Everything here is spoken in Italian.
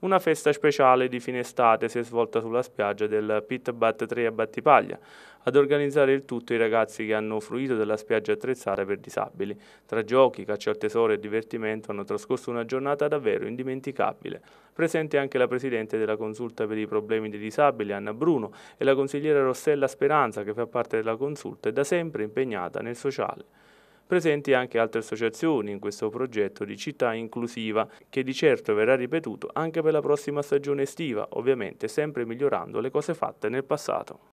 Una festa speciale di fine estate si è svolta sulla spiaggia del Pit Bat 3 a Battipaglia. Ad organizzare il tutto i ragazzi che hanno fruito della spiaggia attrezzata per disabili. Tra giochi, caccia al tesoro e divertimento hanno trascorso una giornata davvero indimenticabile. Presente anche la Presidente della Consulta per i problemi dei disabili, Anna Bruno, e la consigliera Rossella Speranza, che fa parte della Consulta e da sempre impegnata nel sociale presenti anche altre associazioni in questo progetto di città inclusiva che di certo verrà ripetuto anche per la prossima stagione estiva, ovviamente sempre migliorando le cose fatte nel passato.